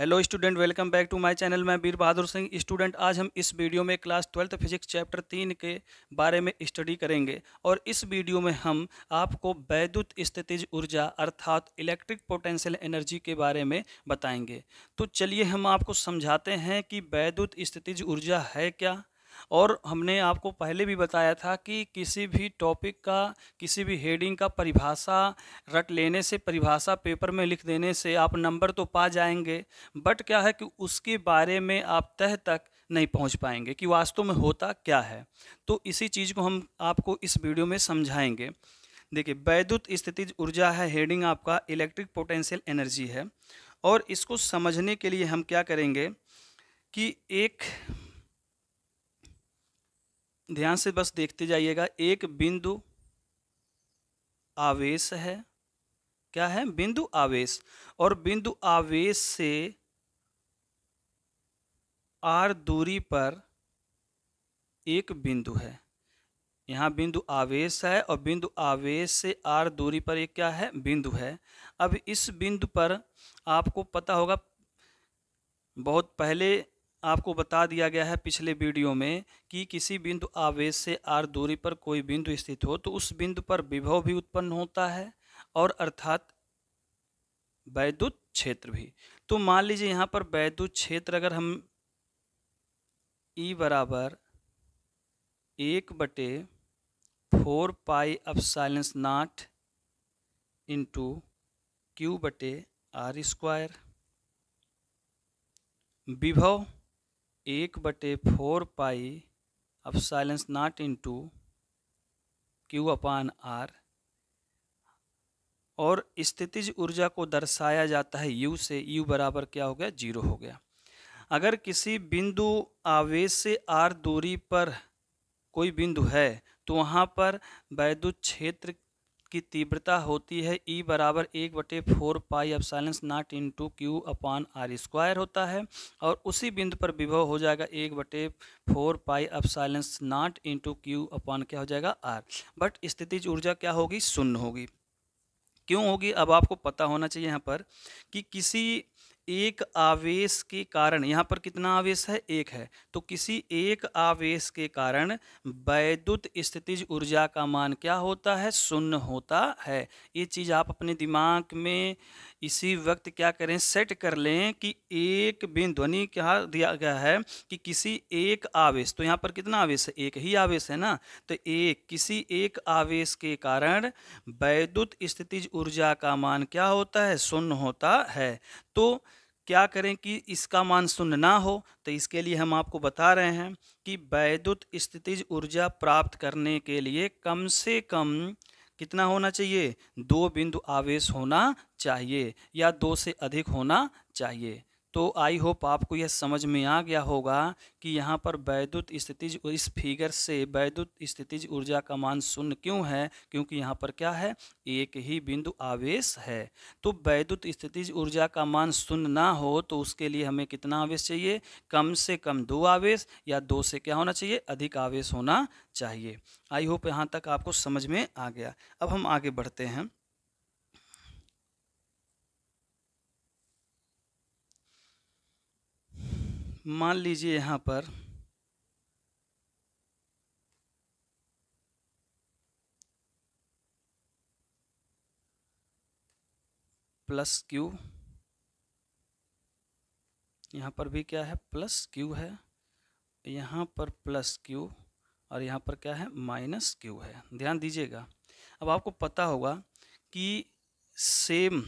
hello student welcome back to my channel मैं वीर बहादुर Singh student आज हम इस वीडियो में क्लास ट्वेल्थ फिजिक्स चैप्टर तीन के बारे में स्टडी करेंगे और इस वीडियो में हम आपको वैद्युत स्थितिज ऊर्जा अर्थात इलेक्ट्रिक पोटेंशियल एनर्जी के बारे में बताएंगे तो चलिए हम आपको समझाते हैं कि वैद्युत स्थितिज ऊर्जा है क्या और हमने आपको पहले भी बताया था कि किसी भी टॉपिक का किसी भी हेडिंग का परिभाषा रट लेने से परिभाषा पेपर में लिख देने से आप नंबर तो पा जाएंगे बट क्या है कि उसके बारे में आप तह तक नहीं पहुंच पाएंगे कि वास्तव में होता क्या है तो इसी चीज़ को हम आपको इस वीडियो में समझाएंगे देखिए वैद्युत स्थिति ऊर्जा है हेडिंग आपका इलेक्ट्रिक पोटेंशियल एनर्जी है और इसको समझने के लिए हम क्या करेंगे कि एक ध्यान से बस देखते जाइएगा एक बिंदु आवेश है क्या है बिंदु आवेश और बिंदु आवेश से आर दूरी पर एक बिंदु है यहाँ बिंदु आवेश है और बिंदु आवेश से आर दूरी पर एक क्या है बिंदु है अब इस बिंदु पर आपको पता होगा बहुत पहले आपको बता दिया गया है पिछले वीडियो में कि किसी बिंदु आवेश से आर दूरी पर कोई बिंदु स्थित हो तो उस बिंदु पर विभव भी उत्पन्न होता है और अर्थात वैद्युत क्षेत्र भी तो मान लीजिए यहाँ पर वैद्युत क्षेत्र अगर हम ई e बराबर एक बटे four pi epsilon naught into q बटे आर स्क्वायर विभव एक बटे four pi epsilon naught into q upon r और स्थितिज ऊर्जा को दर्शाया जाता है यू से यू बराबर क्या हो गया जीरो हो गया अगर किसी बिंदु आवेश से आर दूरी पर कोई बिंदु है तो वहाँ पर वैद्युत क्षेत्र की तीव्रता होती है ई e बराबर एक बटे फोर पाई अब epsilon naught into q upon r square होता है और उसी बिंदु पर विभव हो जाएगा एक बटे four pi epsilon naught into q upon क्या हो जाएगा आर बट स्थितिज ऊर्जा क्या होगी शून्य होगी क्यों होगी अब आपको पता होना चाहिए यहाँ पर कि किसी एक आवेश के कारण यहाँ पर कितना आवेश है एक है तो किसी एक आवेश के कारण वैद्युत स्थितिज ऊर्जा का मान क्या होता है शून्य होता है ये चीज़ आप अपने दिमाग में इसी वक्त क्या करें सेट कर लें कि एक बिंदु ध्वनि क्या दिया गया है कि किसी एक आवेश तो यहाँ पर कितना आवेश है एक ही आवेश है ना तो एक किसी एक आवेश के कारण वैद्युत स्थितिज ऊर्जा का मान क्या होता है शून्य होता है तो क्या करें कि इसका मान शून्य ना हो तो इसके लिए हम आपको बता रहे हैं कि वैद्युत स्थितिज ऊर्जा प्राप्त करने के लिए कम से कम कितना होना चाहिए दो बिंदु आवेश होना चाहिए या दो से अधिक होना चाहिए तो आई होप आपको यह समझ में आ गया होगा कि यहाँ पर वैद्युत स्थितिज इस फिगर से वैद्युत स्थितिज ऊर्जा का मान शून्य क्यों है क्योंकि यहाँ पर क्या है एक ही बिंदु आवेश है तो वैद्युत स्थितिज ऊर्जा का मान शून्य ना हो तो उसके लिए हमें कितना आवेश चाहिए कम से कम दो आवेश या दो से क्या होना चाहिए अधिक आवेश होना चाहिए आई होप यहाँ तक आपको समझ में आ गया अब हम आगे बढ़ते हैं मान लीजिए यहाँ पर प्लस क्यू यहाँ पर भी क्या है प्लस क्यू है यहाँ पर प्लस क्यू और यहाँ पर क्या है माइनस क्यू है ध्यान दीजिएगा अब आपको पता होगा कि सेम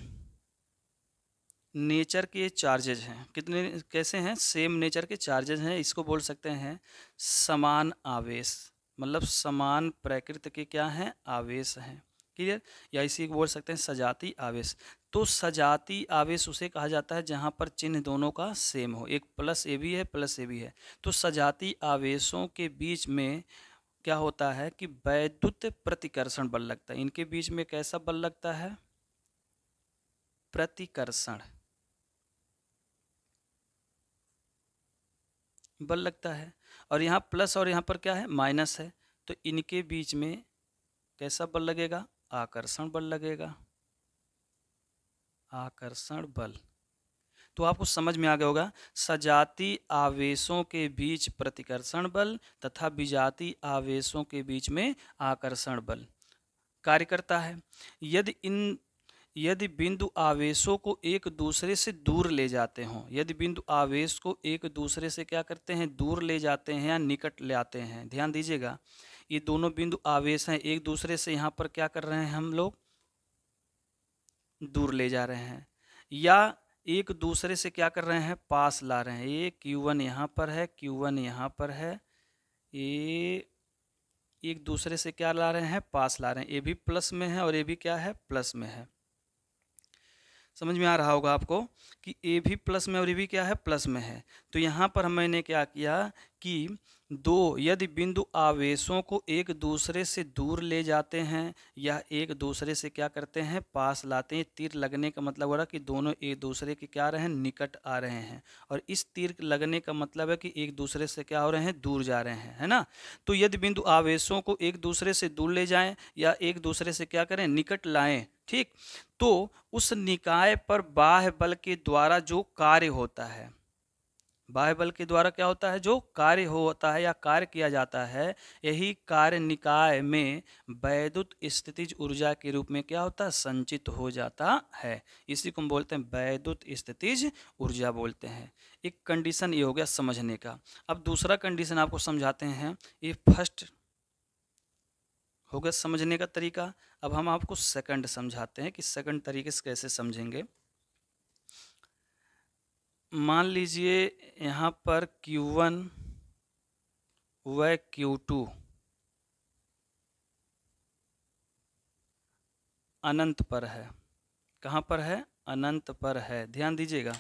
नेचर के चार्जेज हैं कितने कैसे हैं सेम नेचर के चार्जेज हैं इसको बोल सकते हैं समान आवेश मतलब समान प्रकृति के क्या हैं आवेश हैं क्लियर या इसी को बोल सकते हैं सजाती आवेश तो सजाती आवेश उसे कहा जाता है जहाँ पर चिन्ह दोनों का सेम हो एक प्लस ए भी है प्लस ए भी है तो सजाती आवेशों के बीच में क्या होता है कि वैद्युत प्रतिकर्षण बल लगता है इनके बीच में कैसा बल लगता है प्रतिकर्षण बल लगता है और यहाँ प्लस और यहाँ पर क्या है माइनस है तो इनके बीच में कैसा बल लगेगा आकर्षण बल लगेगा आकर्षण बल तो आपको समझ में आ गया होगा सजाती आवेशों के बीच प्रतिकर्षण बल तथा विजाति आवेशों के बीच में आकर्षण बल कार्य करता है यदि इन यदि बिंदु आवेशों को एक दूसरे से दूर ले जाते हों यदि बिंदु आवेश को एक दूसरे से क्या करते हैं दूर ले जाते हैं या निकट ले आते हैं ध्यान दीजिएगा ये दोनों बिंदु आवेश हैं एक दूसरे से यहाँ पर क्या कर रहे हैं हम लोग दूर ले जा रहे हैं या एक दूसरे से क्या कर रहे हैं पास ला रहे हैं ये क्यू वन यहाँ पर है क्यू वन यहाँ पर है ये एक दूसरे से क्या ला रहे हैं पास ला रहे हैं ये भी प्लस में है और ये भी क्या है प्लस में है समझ में आ रहा होगा आपको कि ए भी प्लस में और ई भी क्या है प्लस में है तो यहाँ पर मैंने क्या किया कि दो यदि बिंदु आवेशों को एक दूसरे से दूर ले जाते हैं या एक दूसरे से क्या करते हैं पास लाते हैं तीर लगने का मतलब हो रहा है कि दोनों एक दूसरे के क्या रहे हैं निकट आ रहे हैं और इस तीर लगने का मतलब है कि एक दूसरे से क्या हो रहे हैं दूर जा रहे हैं है ना तो यदि बिंदु आवेशों को एक दूसरे से दूर ले जाएँ या एक दूसरे से क्या करें निकट लाएँ ठीक तो उस निकाय पर बाह्य बल के द्वारा जो कार्य होता है बाइबल के द्वारा क्या होता है जो कार्य होता है या कार्य किया जाता है यही कार्य निकाय में वैद्युत स्थितिज ऊर्जा के रूप में क्या होता है संचित हो जाता है इसी को हम बोलते हैं वैद्युत स्थितिज ऊर्जा बोलते हैं एक कंडीशन ये हो गया समझने का अब दूसरा कंडीशन आपको समझाते हैं ये फर्स्ट हो गया समझने का तरीका अब हम आपको सेकंड समझाते हैं कि सेकंड तरीके से कैसे समझेंगे मान लीजिए यहाँ पर Q1 व Q2 अनंत पर है कहाँ पर है अनंत पर है ध्यान दीजिएगा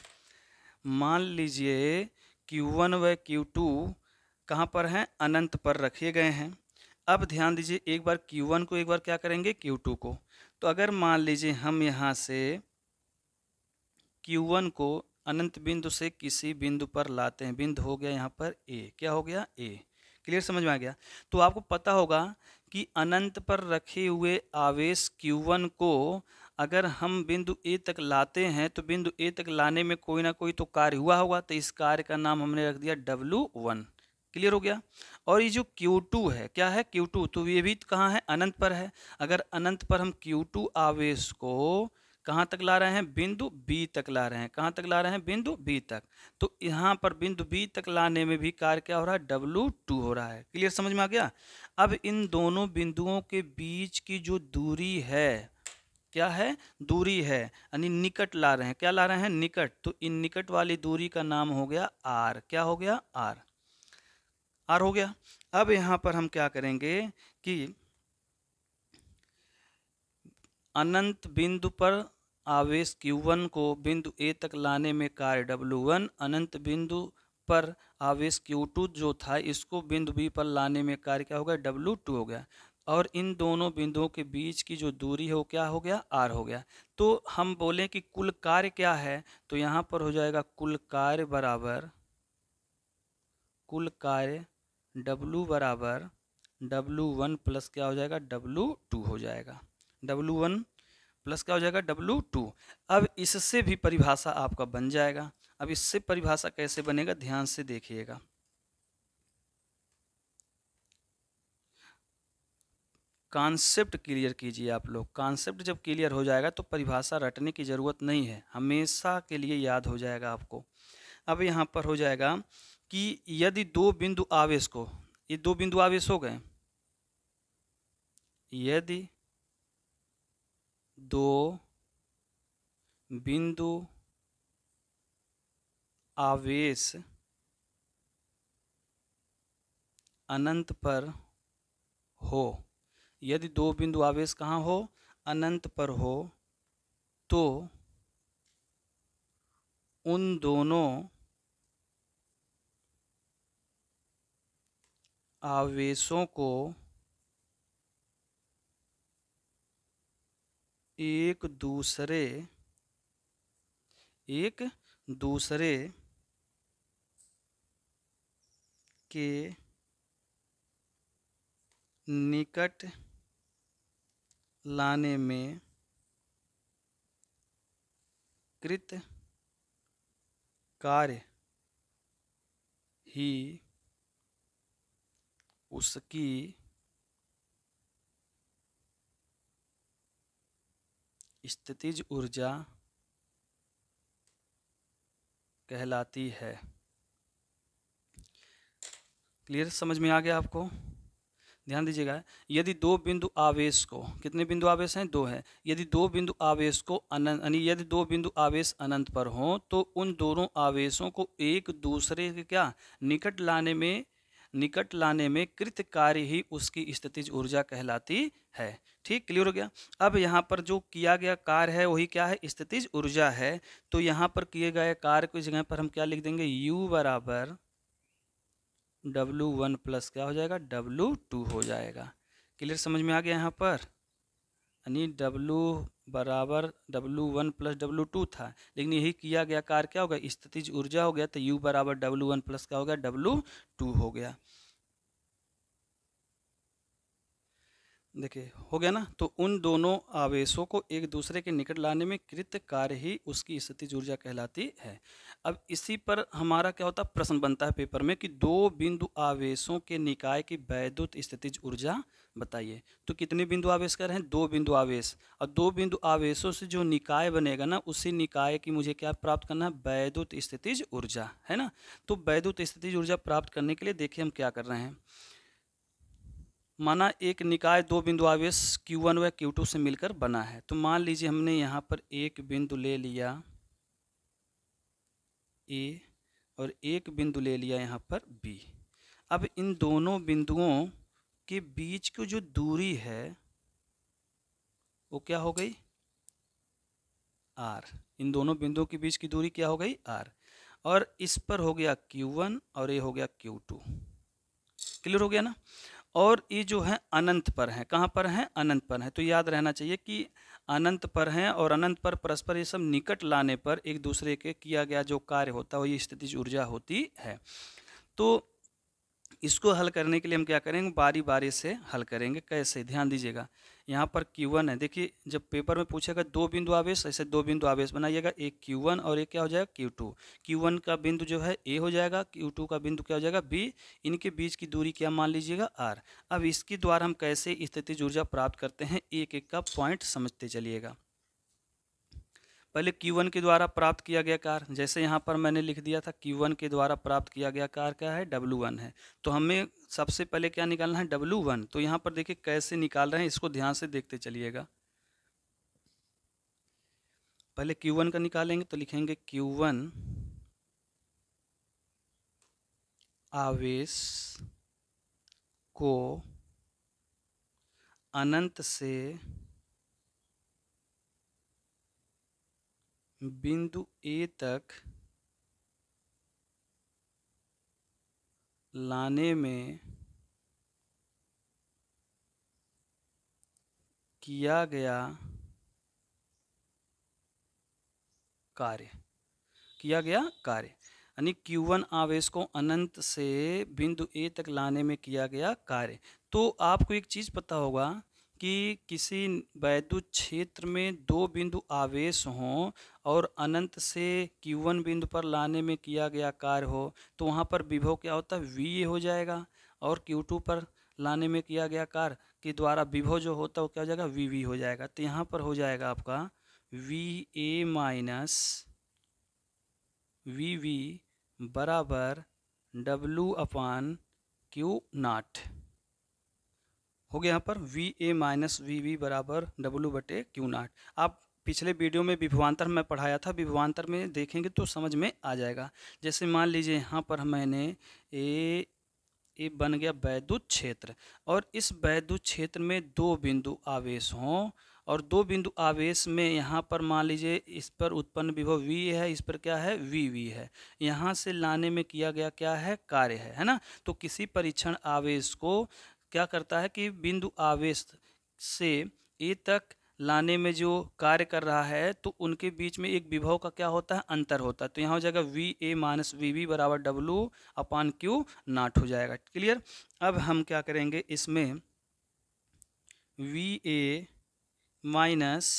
मान लीजिए Q1 व Q2 कहाँ पर हैं अनंत पर रखे गए हैं अब ध्यान दीजिए एक बार Q1 को एक बार क्या करेंगे Q2 को तो अगर मान लीजिए हम यहाँ से Q1 को अनंत बिंदु से किसी बिंदु पर लाते हैं बिंदु हो गया यहाँ पर ए क्या हो गया ए क्लियर समझ में आ गया तो आपको पता होगा कि अनंत पर रखे हुए आवेश Q1 को अगर हम बिंदु ए तक लाते हैं तो बिंदु ए तक लाने में कोई ना कोई तो कार्य हुआ होगा तो इस कार्य का नाम हमने रख दिया डब्लू वन क्लियर हो गया और ये जो Q2 है क्या है Q2 तो ये भी कहाँ है अनंत पर है अगर अनंत पर हम Q2 आवेश को कहाँ तक ला रहे हैं बिंदु बी तक ला रहे हैं कहाँ तक ला रहे हैं बिंदु बी तक तो यहाँ पर बिंदु बी तक लाने में भी कार्य क्या हो रहा है डब्लू टू हो रहा है क्लियर समझ में आ गया अब इन दोनों बिंदुओं के बीच की जो दूरी है क्या है दूरी है यानी निकट ला रहे हैं क्या ला रहे हैं निकट तो इन निकट वाली दूरी का नाम हो गया आर क्या हो गया आर आर हो गया अब यहाँ पर हम क्या करेंगे कि अनंत बिंदु पर आवेश Q1 को बिंदु A तक लाने में कार्य W1 अनंत बिंदु पर आवेश Q2 जो था इसको बिंदु B पर लाने में कार्य क्या हो गया W2 हो गया और इन दोनों बिंदुओं के बीच की जो दूरी है वो क्या हो गया आर हो गया तो हम बोलें कि कुल कार्य क्या है तो यहाँ पर हो जाएगा कुल कार्य बराबर कुल कार्य W बराबर W1 प्लस क्या हो जाएगा W2 हो जाएगा डब्लू वन प्लस क्या हो जाएगा डब्लू टू अब इससे भी परिभाषा आपका बन जाएगा अब इससे परिभाषा कैसे बनेगा ध्यान से देखिएगा कॉन्सेप्ट क्लियर कीजिए आप लोग कॉन्सेप्ट जब क्लियर हो जाएगा तो परिभाषा रटने की ज़रूरत नहीं है हमेशा के लिए याद हो जाएगा आपको अब यहाँ पर हो जाएगा कि यदि दो बिंदु आवेश को ये दो बिंदु आवेश हो गए यदि दो बिंदु आवेश अनंत पर हो यदि दो बिंदु आवेश कहाँ हो अनंत पर हो तो उन दोनों आवेशों को एक दूसरे एक दूसरे के निकट लाने में कृत कार्य ही उसकी स्थितिज ऊर्जा कहलाती है क्लियर समझ में आ गया आपको ध्यान दीजिएगा यदि दो बिंदु आवेश को कितने बिंदु आवेश हैं दो हैं यदि दो बिंदु आवेश को अनंत यानी यदि दो बिंदु आवेश अनंत पर हों तो उन दोनों आवेशों को एक दूसरे के क्या निकट लाने में निकट लाने में कृत कार्य ही उसकी स्थितिज ऊर्जा कहलाती है ठीक क्लियर हो गया अब यहाँ पर जो किया गया कार्य है वही क्या है स्थितिज ऊर्जा है तो यहाँ पर किए गए कार्य की जगह पर हम क्या लिख देंगे U बराबर W1 वन प्लस क्या हो जाएगा W2 टू हो जाएगा क्लियर समझ में आ गया यहाँ पर यानी W बराबर W1 प्लस टू था लेकिन यही किया गया कार्य क्या हो गया स्थितिज ऊर्जा हो गया तो U बराबर W1 प्लस क्या हो गया डब्लू टू हो गया देखिए हो गया ना तो उन दोनों आवेशों को एक दूसरे के निकट लाने में कृत कार्य ही उसकी स्थिति ऊर्जा कहलाती है अब इसी पर हमारा क्या होता है प्रश्न बनता है पेपर में कि दो बिंदु आवेशों के निकाय की वैद्युत स्थितिज ऊर्जा बताइए तो कितने बिंदु आवेश कर रहे हैं दो बिंदु आवेश और दो बिंदु आवेशों से जो निकाय बनेगा ना उसी निकाय की मुझे क्या प्राप्त करना है वैद्युत स्थितिज ऊर्जा है ना तो वैद्युत स्थितिज ऊर्जा प्राप्त करने के लिए देखिए हम क्या कर रहे हैं माना एक निकाय दो बिंदु आवेश Q1 व Q2 से मिलकर बना है तो मान लीजिए हमने यहाँ पर एक बिंदु ले लिया ए और एक बिंदु ले लिया यहाँ पर बी अब इन दोनों बिंदुओं के बीच की जो दूरी है वो क्या हो गई आर इन दोनों बिंदुओं के बीच की दूरी क्या हो गई आर और इस पर हो गया Q1 और ये हो गया Q2 क्लियर हो गया ना और ये जो है अनंत पर है कहाँ पर है अनंत पर है तो याद रहना चाहिए कि अनंत पर हैं और अनंत पर परस्पर ये सब निकट लाने पर एक दूसरे के किया गया जो कार्य होता है वो ये स्थिति ऊर्जा होती है तो इसको हल करने के लिए हम क्या करेंगे बारी बारी से हल करेंगे कैसे ध्यान दीजिएगा यहाँ पर Q1 है देखिए जब पेपर में पूछेगा दो बिंदु आवेश ऐसे दो बिंदु आवेश बनाइएगा एक Q1 और एक क्या हो जाएगा Q2 Q1 का बिंदु जो है ए हो जाएगा Q2 का बिंदु क्या हो जाएगा बी इनके बीच की दूरी क्या मान लीजिएगा आर अब इसके द्वारा हम कैसे स्थिति ऊर्जा प्राप्त करते हैं एक एक का पॉइंट समझते चलिएगा पहले Q1 के द्वारा प्राप्त किया गया कार जैसे यहाँ पर मैंने लिख दिया था Q1 के द्वारा प्राप्त किया गया कार क्या है W1 है तो हमें सबसे पहले क्या निकालना है W1 तो यहाँ पर देखिए कैसे निकाल रहे हैं इसको ध्यान से देखते चलिएगा पहले Q1 का निकालेंगे तो लिखेंगे Q1 आवेश को अनंत से बिंदु ए तक लाने में किया गया कार्य किया गया कार्य यानी Q1 आवेश को अनंत से बिंदु ए तक लाने में किया गया कार्य तो आपको एक चीज़ पता होगा कि किसी वैद्य क्षेत्र में दो बिंदु आवेश हों और अनंत से क्यूवन बिंदु पर लाने में किया गया कार्य हो तो वहाँ पर विभव क्या होता है वी हो जाएगा और क्यू टू पर लाने में किया गया कार्य के द्वारा विभव जो होता है वो क्या हो जाएगा वी वी हो जाएगा तो यहाँ पर हो जाएगा आपका V A minus V B बराबर डब्लू अपान क्यू नाट हो गया यहाँ पर V A minus V B बराबर डब्लू बटे क्यू नाट आप पिछले वीडियो में विभवान्तर में पढ़ाया था विभवान्तर में देखेंगे तो समझ में आ जाएगा जैसे मान लीजिए यहाँ पर मैंने ए ये बन गया वैद्युत क्षेत्र और इस वैद्युत क्षेत्र में दो बिंदु आवेश हों और दो बिंदु आवेश में यहाँ पर मान लीजिए इस पर उत्पन्न विभव वी है इस पर क्या है वी वी है यहाँ से लाने में किया गया क्या है कार्य है है ना तो किसी परीक्षण आवेश को क्या करता है कि बिंदु आवेश से ए तक लाने में जो कार्य कर रहा है तो उनके बीच में एक विभव का क्या होता है अंतर होता है तो यहाँ हो जाएगा V A minus V B बराबर डब्लू अपान क्यू नाट हो जाएगा क्लियर अब हम क्या करेंगे इसमें V A minus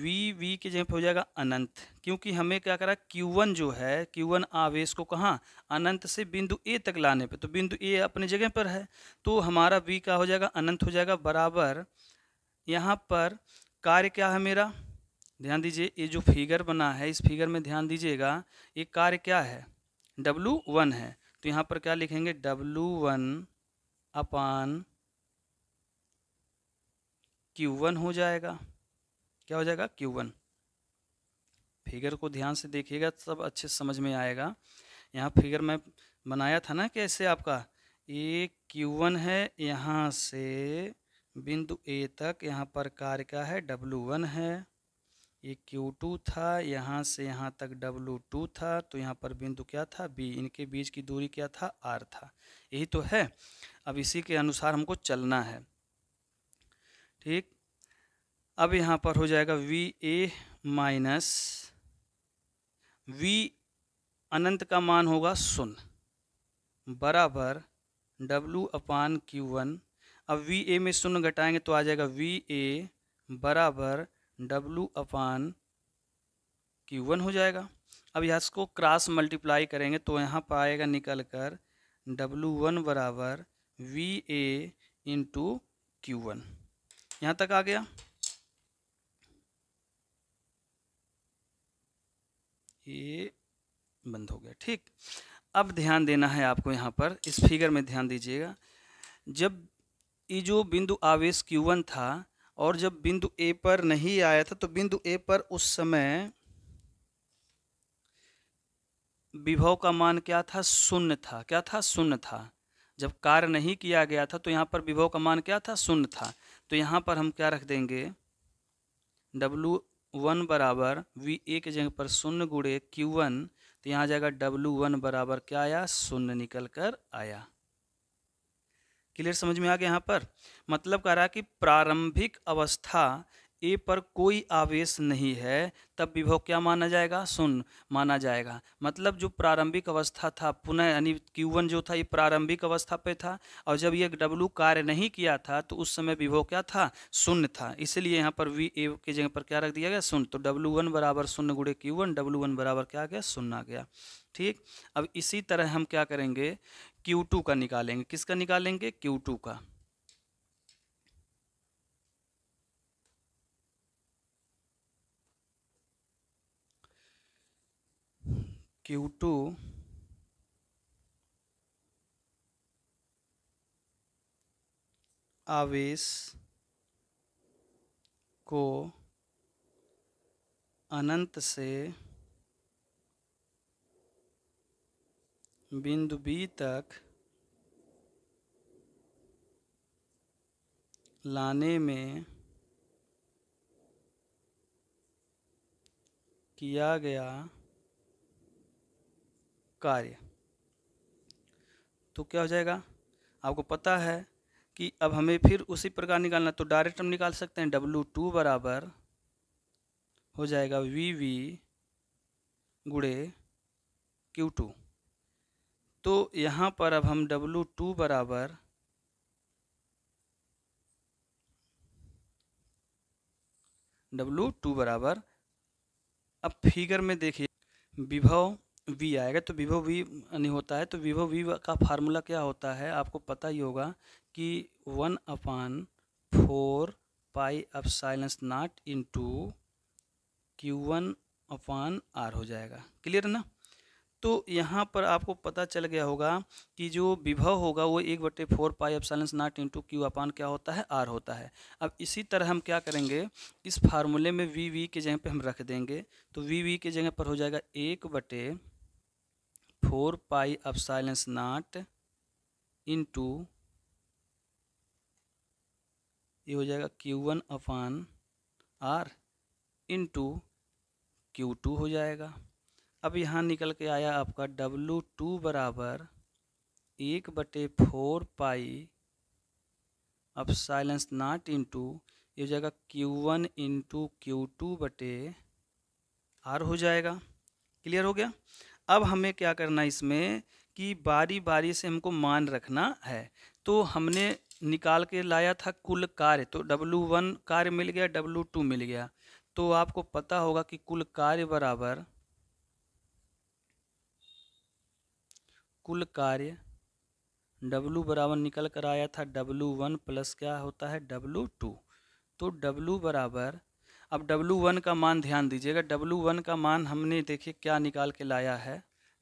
V B के जगह पे हो जाएगा अनंत क्योंकि हमें क्या करा Q1 जो है Q1 आवेश को कहाँ अनंत से बिंदु ए तक लाने पे तो बिंदु ए अपने जगह पर है तो हमारा V क्या हो जाएगा अनंत हो जाएगा बराबर यहाँ पर कार्य क्या है मेरा ध्यान दीजिए ये जो फिगर बना है इस फिगर में ध्यान दीजिएगा ये कार्य क्या है डब्लू वन है तो यहाँ पर क्या लिखेंगे W one upon q one हो जाएगा क्या हो जाएगा क्यू वन फिगर को ध्यान से देखिएगा सब अच्छे समझ में आएगा यहाँ फिगर मैं बनाया था ना कैसे आपका ये क्यू वन है यहाँ से बिंदु ए तक यहाँ पर कार्य का है डब्लू वन है ये क्यू टू था यहाँ से यहाँ तक डब्लू टू था तो यहाँ पर बिंदु क्या था बी इनके बीच की दूरी क्या था आर था यही तो है अब इसी के अनुसार हमको चलना है ठीक अब यहाँ पर हो जाएगा वी ए माइनस वी अनंत का मान होगा शून्य बराबर डब्लू अपान क्यू वन अब वी ए में शून्य घटाएंगे तो आ जाएगा वी ए बराबर डब्लू अपान क्यू वन हो जाएगा अब यहाँ इसको क्रॉस मल्टीप्लाई करेंगे तो यहाँ पर आएगा निकल कर डब्लू वन बराबर V A into Q one यहाँ तक आ गया ये बंद हो गया ठीक अब ध्यान देना है आपको यहाँ पर इस फिगर में ध्यान दीजिएगा जब ये जो बिंदु आवेश Q1 था और जब बिंदु ए पर नहीं आया था तो बिंदु ए पर उस समय विभव का मान क्या था शून्य था क्या था शून्य था जब कार्य नहीं किया गया था तो यहाँ पर विभव का मान क्या था शून्य था तो यहाँ पर हम क्या रख देंगे W वन बराबर वी ए के जगह पर शून्य गुड़े क्यू वन तो यहाँ जाएगा डब्लू वन बराबर क्या आया शून्य निकल कर आया क्लियर समझ में आ गया यहाँ पर मतलब कह रहा है कि प्रारंभिक अवस्था ए पर कोई आवेश नहीं है तब विभव क्या माना जाएगा शून्य माना जाएगा मतलब जो प्रारंभिक अवस्था था पुनः यानी क्यू वन जो था ये प्रारंभिक अवस्था पे था और जब ये W कार्य नहीं किया था तो उस समय विभव क्या था शून्य था इसलिए यहाँ पर वी ए के जगह पर क्या रख दिया गया शून्य तो डब्लू वन बराबर शून्य गुड़े क्यू वन डब्लू वन बराबर क्या आ गया शून्य आ गया ठीक अब इसी तरह हम क्या करेंगे टू का निकालेंगे किसका निकालेंगे टू का Q2 आवेश को अनंत से बिंदु बी तक लाने में किया गया कार्य तो क्या हो जाएगा आपको पता है कि अब हमें फिर उसी प्रकार निकालना तो डायरेक्ट हम निकाल सकते हैं डब्लू टू बराबर हो जाएगा वी वी गुड़े क्यू टू तो यहाँ पर अब हम डब्लू टू बराबर डब्लू टू बराबर अब फिगर में देखिए विभव वी आएगा तो विभव वी नहीं होता है तो विभव वी का फार्मूला क्या होता है आपको पता ही होगा कि one upon four pi epsilon naught into q one upon r हो जाएगा क्लियर है ना तो यहाँ पर आपको पता चल गया होगा कि जो विभव होगा वो एक बटे four pi epsilon naught into q upon क्या होता है आर होता है अब इसी तरह हम क्या करेंगे इस फार्मूले में वी वी के जगह पे हम रख देंगे तो वी वी के जगह पर हो जाएगा एक बटे four pi epsilon naught into ये हो जाएगा Q one upon r into Q two हो जाएगा अब यहाँ निकल के आया आपका डब्लू टू बराबर एक बटे four pi epsilon naught into ये हो जाएगा Q one into Q two बटे आर हो जाएगा क्लियर हो गया अब हमें क्या करना है इसमें कि बारी बारी से हमको मान रखना है तो हमने निकाल के लाया था कुल कार्य तो डब्लू वन कार्य मिल गया डब्लू टू मिल गया तो आपको पता होगा कि कुल कार्य बराबर कुल कार्य W बराबर निकल कर आया था डब्लू वन प्लस क्या होता है डब्लू टू तो W बराबर अब W1 वन का मान ध्यान दीजिएगा डब्लू वन का मान हमने देखिए क्या निकाल के लाया है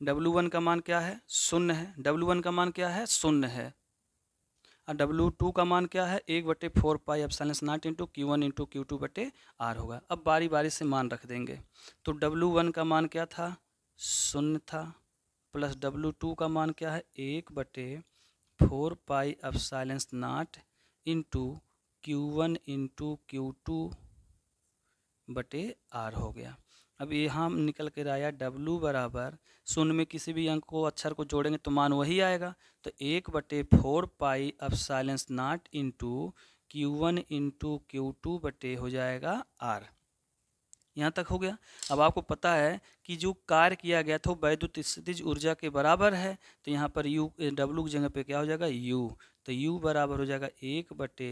डब्लू वन का मान क्या है शून्य है डब्लू वन का मान क्या है शून्य है और डब्लू टू का मान क्या है एक बटे four pi epsilon naught into Q one into Q two बटे आर होगा अब बारी बारी से मान रख देंगे तो डब्लू वन का मान क्या था शून्य था प्लस डब्लू टू का मान क्या है एक बटे four pi epsilon naught into Q one into Q two बटे आर हो गया अब यहाँ निकल कर आया डब्लू बराबर शून्य में किसी भी अंक को अक्षर को जोड़ेंगे तो मान वही आएगा तो एक बटे four pi epsilon naught into Q one into Q two बटे हो जाएगा आर यहाँ तक हो गया अब आपको पता है कि जो कार्य किया गया था वो वैद्युत स्थितिज ऊर्जा के बराबर है तो यहाँ पर यू डब्लू की जगह पे क्या हो जाएगा यू तो यू बराबर हो जाएगा एक बटे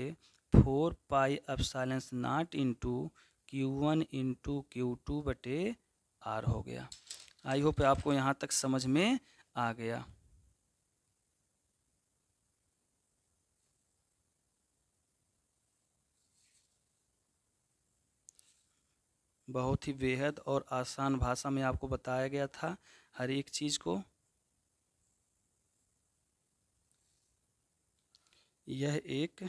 four pi epsilon naught into Q one into Q two बटे आर हो गया आई होप आपको यहाँ तक समझ में आ गया बहुत ही बेहद और आसान भाषा में आपको बताया गया था हर एक चीज़ को यह एक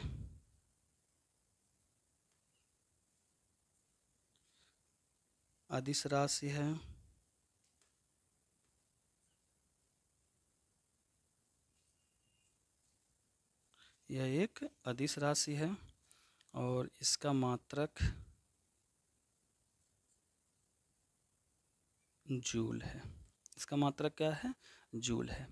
अधिस राशि है यह एक अधिस राशि है और इसका मात्रक जूल है इसका मात्रक क्या है जूल है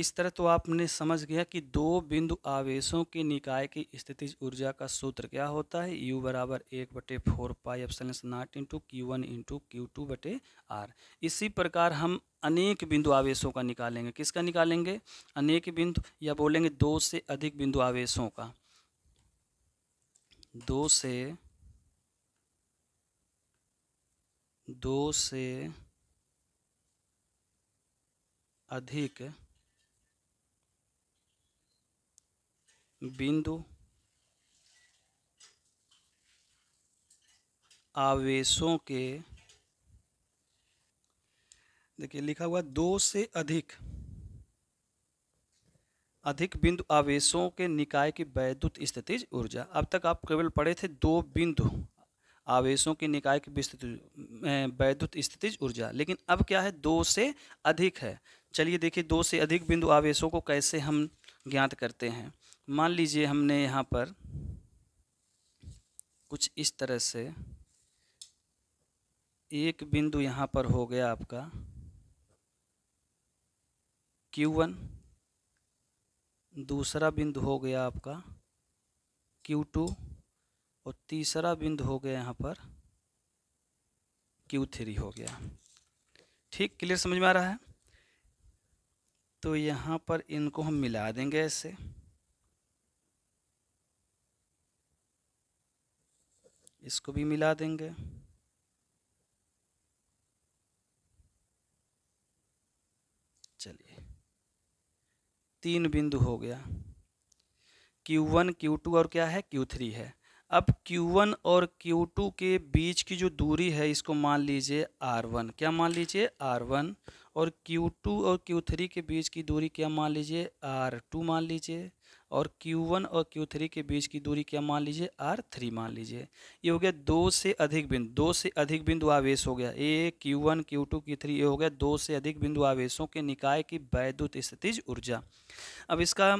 इस तरह तो आपने समझ गया कि दो बिंदु आवेशों के निकाय की स्थिति ऊर्जा का सूत्र क्या होता है U बराबर एक बटे four pi epsilon naught into Q one into Q two बटे आर इसी प्रकार हम अनेक बिंदु आवेशों का निकालेंगे किसका निकालेंगे अनेक बिंदु या बोलेंगे दो से अधिक बिंदु आवेशों का दो से दो से अधिक बिंदु आवेशों के देखिए लिखा हुआ दो से अधिक अधिक बिंदु आवेशों के निकाय की वैद्युत स्थितिज ऊर्जा अब तक आप केवल पढ़े थे दो बिंदु आवेशों के निकाय की वैद्युत स्थितिज ऊर्जा लेकिन अब क्या है दो से अधिक है चलिए देखिए दो से अधिक बिंदु आवेशों को कैसे हम ज्ञात करते हैं मान लीजिए हमने यहाँ पर कुछ इस तरह से एक बिंदु यहाँ पर हो गया आपका Q1 दूसरा बिंदु हो गया आपका Q2 और तीसरा बिंदु हो गया यहाँ पर Q3 हो गया ठीक क्लियर समझ में आ रहा है तो यहाँ पर इनको हम मिला देंगे ऐसे इसको भी मिला देंगे चलिए तीन बिंदु हो गया Q1, Q2 और क्या है Q3 है अब Q1 और Q2 के बीच की जो दूरी है इसको मान लीजिए R1 क्या मान लीजिए R1 और Q2 और Q3 के बीच की दूरी क्या मान लीजिए R2 मान लीजिए और Q1 और Q3 के बीच की दूरी क्या मान लीजिए R3 मान लीजिए ये हो गया दो से अधिक बिंदु दो से अधिक बिंदु आवेश हो गया ए Q1 Q2 Q3 ये हो गया दो से अधिक बिंदु आवेशों के निकाय की वैद्युत स्थितिज ऊर्जा अब इसका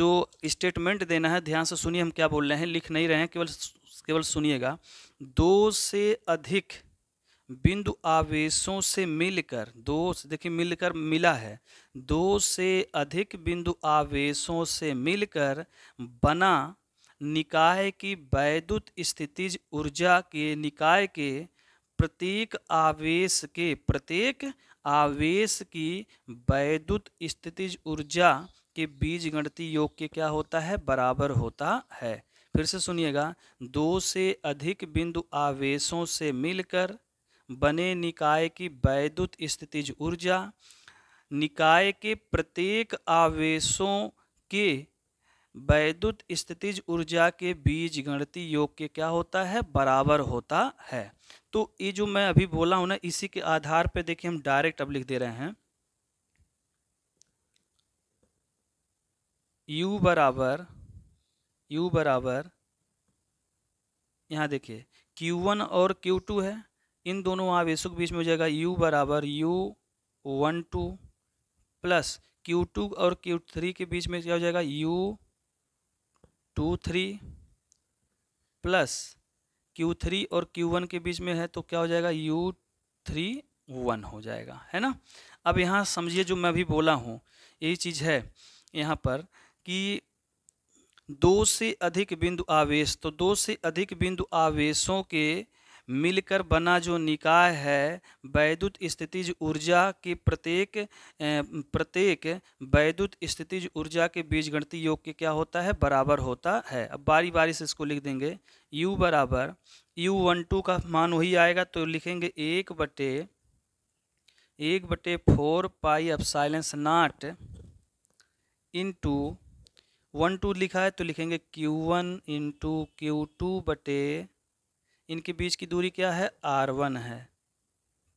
जो स्टेटमेंट देना है ध्यान से सुनिए हम क्या बोल रहे हैं लिख नहीं रहे हैं केवल केवल सुनिएगा दो से अधिक बिंदु आवेशों से मिलकर दो देखिए मिलकर मिला है दो से अधिक बिंदु आवेशों से मिलकर बना निकाय की वैद्युत स्थितिज ऊर्जा के निकाय के प्रत्येक आवेश के प्रत्येक आवेश की वैद्युत स्थितिज ऊर्जा के बीज गणती योग के क्या होता है बराबर होता है फिर से सुनिएगा दो से अधिक बिंदु आवेशों से मिलकर बने निकाय की वैद्युत स्थितिज ऊर्जा निकाय के प्रत्येक आवेशों के वैद्युत स्थितिज ऊर्जा के बीज गणती योग के क्या होता है बराबर होता है तो ये जो मैं अभी बोला हूँ ना इसी के आधार पे देखिए हम डायरेक्ट अब लिख दे रहे हैं U बराबर U बराबर यहाँ देखिए Q1 और Q2 है इन दोनों आवेशों के बीच में हो जाएगा u बराबर U one two plus Q two और क्यू थ्री के बीच में क्या हो जाएगा U two three plus Q three और क्यू वन के बीच में है तो क्या हो जाएगा यू थ्री वन हो जाएगा है ना अब यहाँ समझिए जो मैं अभी बोला हूँ यही चीज़ है यहाँ पर कि दो से अधिक बिंदु आवेश तो दो से अधिक बिंदु आवेशों के मिलकर बना जो निकाय है वैद्युत स्थितिज ऊर्जा की प्रत्येक प्रत्येक वैद्युत स्थितिज ऊर्जा के बीज गणती योग के क्या होता है बराबर होता है अब बारी बारी से इसको लिख देंगे u बराबर यू वन टू का मान वही आएगा तो लिखेंगे एक बटे एक बटे four pi epsilon naught into one two लिखा है तो लिखेंगे q one into Q two बटे इनके बीच की दूरी क्या है आर वन है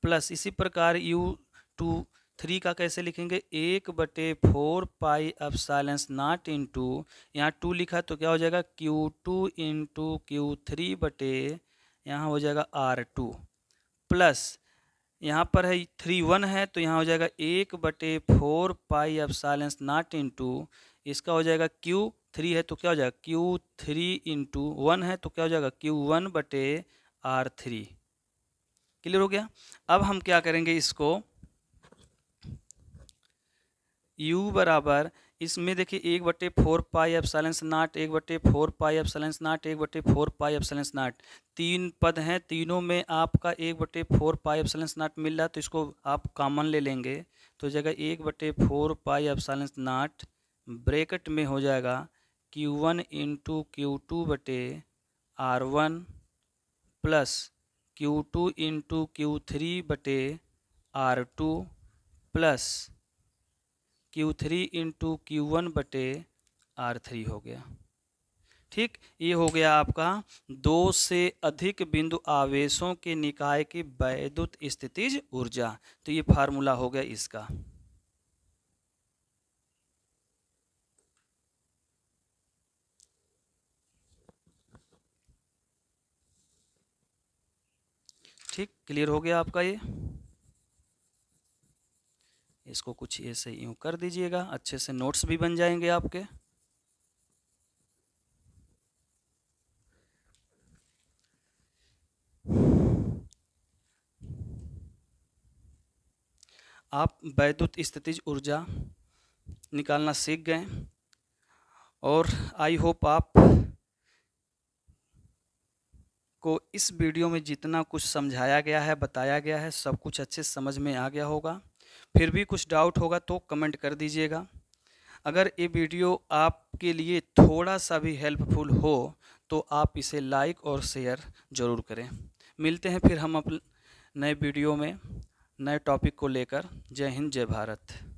प्लस इसी प्रकार यू टू थ्री का कैसे लिखेंगे एक बटे four pi epsilon naught into यहाँ टू लिखा तो क्या हो जाएगा q two into q three बटे यहाँ हो जाएगा आर टू प्लस यहाँ पर है थ्री वन है तो यहाँ हो जाएगा एक बटे four pi epsilon naught in to इसका हो जाएगा क्यू थ्री है तो क्या हो जाएगा क्यू थ्री इंटू वन है तो क्या हो जाएगा क्यू वन बटे आर थ्री क्लियर हो गया अब हम क्या करेंगे इसको यू बराबर इसमें देखिए एक बटे four pi epsilon naught एक बटे four pi epsilon naught एक बटे four pi epsilon naught तीन पद हैं तीनों में आपका एक बटे four pi epsilon naught मिल रहा तो इसको आप कॉमन ले लेंगे तो जगह एक बटे four pi epsilon naught bracket में हो जाएगा Q one into Q two बटे R one plus Q two into Q three बटे R two plus Q three into Q one बटे आर थ्री हो गया ठीक ये हो गया आपका दो से अधिक बिंदु आवेशों के निकाय की वैद्युत स्थितिज ऊर्जा तो ये फार्मूला हो गया इसका ठीक क्लियर हो गया आपका ये इसको कुछ ऐसे यूँ कर दीजिएगा अच्छे से नोट्स भी बन जाएंगे आपके आप वैद्युत स्थितिज ऊर्जा निकालना सीख गए और आई होप आप आपको इस वीडियो में जितना कुछ समझाया गया है बताया गया है सब कुछ अच्छे समझ में आ गया होगा फिर भी कुछ डाउट होगा तो कमेंट कर दीजिएगा अगर ये वीडियो आपके लिए थोड़ा सा भी हेल्पफुल हो तो आप इसे लाइक और शेयर ज़रूर करें मिलते हैं फिर हम अपने नए वीडियो में नए टॉपिक को लेकर जय हिंद जय भारत